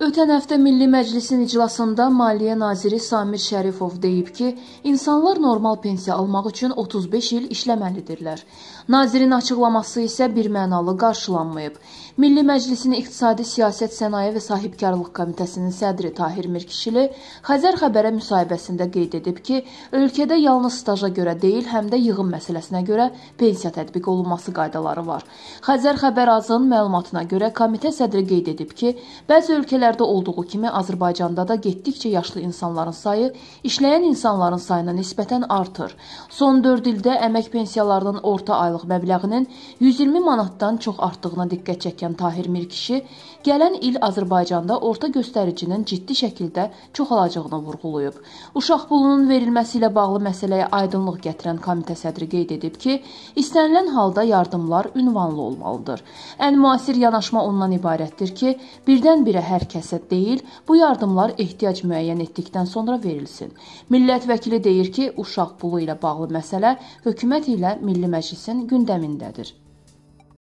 Ötən həftə Milli Məclisin iclasında Maliyyə Naziri Samir Şərifov deyib ki, insanlar normal pensiya almaq üçün 35 il işləməlidirlər. Nazirin açıqlaması isə bir mənalı qarşılanmayıb. Milli Məclisin İqtisadi Siyasət Sənaye və Sahibkarlıq Komitəsinin sədri Tahir Mirkişili Xəzər xəbərə müsahibəsində qeyd edib ki, ölkədə yalnız staja görə deyil, həm də yığım məsələsinə görə pensiya tətbiq olunması qaydaları var. Xəzər xəbər azın məlumatına görə komitə sədri qeyd edib ki, bəzi ölkələr ölkələrdə olduğu kimi Azərbaycanda da getdikcə yaşlı insanların sayı işləyən insanların sayına nisbətən artır. Son 4 ildə əmək pensiyalarının orta aylıq məbləğinin 120 manatdan çox artdığına diqqət çəkən Tahir Mirkişi gələn il Azərbaycanda orta göstəricinin ciddi şəkildə çoxalacağını vurğulayıb. Uşaq pulunun verilməsi ilə bağlı məsələyə aydınlıq gətirən komitə sədri qeyd edib ki, istənilən halda yardımlar ünvanlı olmalıdır. Ən müasir yanaşma ondan ibarətdir ki, birdən-birə hər kəs kəsə deyil, bu yardımlar ehtiyac müəyyən etdikdən sonra verilsin. Millət vəkili deyir ki, uşaq pulu ilə bağlı məsələ hökumət ilə Milli Məclisin gündəmindədir.